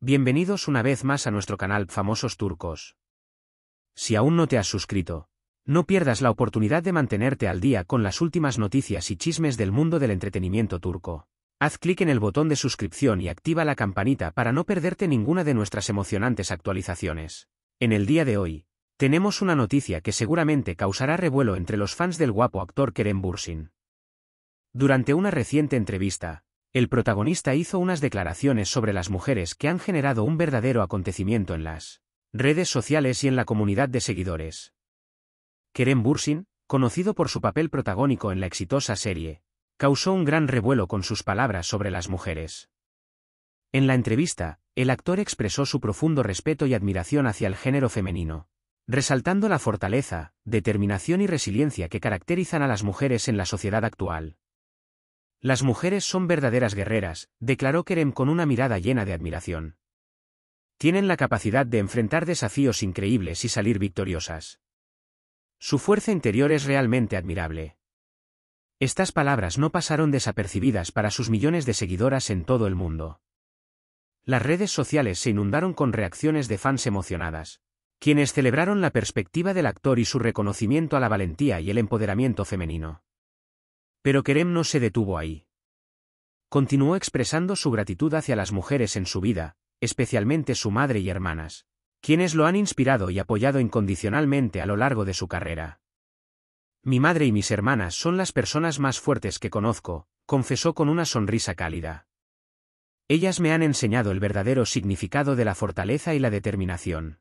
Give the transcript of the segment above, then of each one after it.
Bienvenidos una vez más a nuestro canal Famosos Turcos. Si aún no te has suscrito, no pierdas la oportunidad de mantenerte al día con las últimas noticias y chismes del mundo del entretenimiento turco. Haz clic en el botón de suscripción y activa la campanita para no perderte ninguna de nuestras emocionantes actualizaciones. En el día de hoy, tenemos una noticia que seguramente causará revuelo entre los fans del guapo actor Kerem Bursin. Durante una reciente entrevista, el protagonista hizo unas declaraciones sobre las mujeres que han generado un verdadero acontecimiento en las redes sociales y en la comunidad de seguidores. Kerem Bursin, conocido por su papel protagónico en la exitosa serie, causó un gran revuelo con sus palabras sobre las mujeres. En la entrevista, el actor expresó su profundo respeto y admiración hacia el género femenino, resaltando la fortaleza, determinación y resiliencia que caracterizan a las mujeres en la sociedad actual. Las mujeres son verdaderas guerreras, declaró Kerem con una mirada llena de admiración. Tienen la capacidad de enfrentar desafíos increíbles y salir victoriosas. Su fuerza interior es realmente admirable. Estas palabras no pasaron desapercibidas para sus millones de seguidoras en todo el mundo. Las redes sociales se inundaron con reacciones de fans emocionadas, quienes celebraron la perspectiva del actor y su reconocimiento a la valentía y el empoderamiento femenino. Pero Kerem no se detuvo ahí. Continuó expresando su gratitud hacia las mujeres en su vida, especialmente su madre y hermanas, quienes lo han inspirado y apoyado incondicionalmente a lo largo de su carrera. Mi madre y mis hermanas son las personas más fuertes que conozco, confesó con una sonrisa cálida. Ellas me han enseñado el verdadero significado de la fortaleza y la determinación.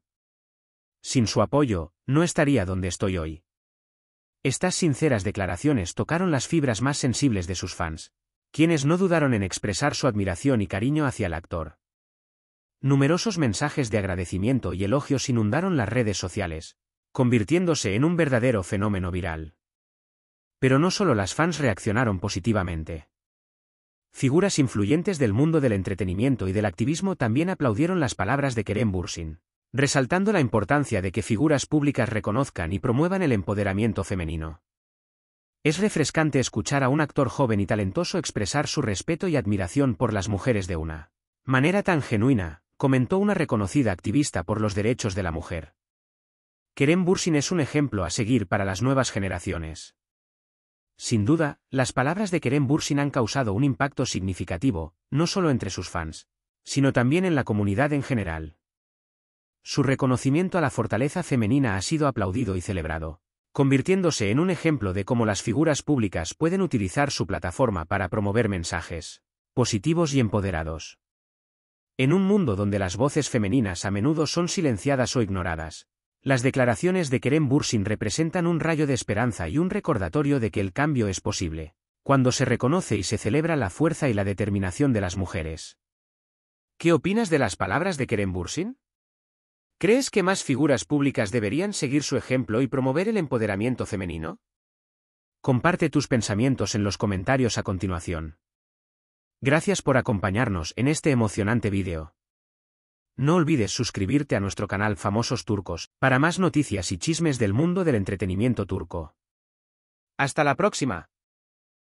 Sin su apoyo, no estaría donde estoy hoy. Estas sinceras declaraciones tocaron las fibras más sensibles de sus fans, quienes no dudaron en expresar su admiración y cariño hacia el actor. Numerosos mensajes de agradecimiento y elogios inundaron las redes sociales, convirtiéndose en un verdadero fenómeno viral. Pero no solo las fans reaccionaron positivamente. Figuras influyentes del mundo del entretenimiento y del activismo también aplaudieron las palabras de Kerem Bursin, resaltando la importancia de que figuras públicas reconozcan y promuevan el empoderamiento femenino. Es refrescante escuchar a un actor joven y talentoso expresar su respeto y admiración por las mujeres de una manera tan genuina, comentó una reconocida activista por los derechos de la mujer. Kerem Bursin es un ejemplo a seguir para las nuevas generaciones. Sin duda, las palabras de Kerem Bursin han causado un impacto significativo, no solo entre sus fans, sino también en la comunidad en general su reconocimiento a la fortaleza femenina ha sido aplaudido y celebrado, convirtiéndose en un ejemplo de cómo las figuras públicas pueden utilizar su plataforma para promover mensajes positivos y empoderados. En un mundo donde las voces femeninas a menudo son silenciadas o ignoradas, las declaraciones de Kerem Bursin representan un rayo de esperanza y un recordatorio de que el cambio es posible, cuando se reconoce y se celebra la fuerza y la determinación de las mujeres. ¿Qué opinas de las palabras de Kerem Bursin? ¿Crees que más figuras públicas deberían seguir su ejemplo y promover el empoderamiento femenino? Comparte tus pensamientos en los comentarios a continuación. Gracias por acompañarnos en este emocionante vídeo. No olvides suscribirte a nuestro canal Famosos Turcos para más noticias y chismes del mundo del entretenimiento turco. Hasta la próxima.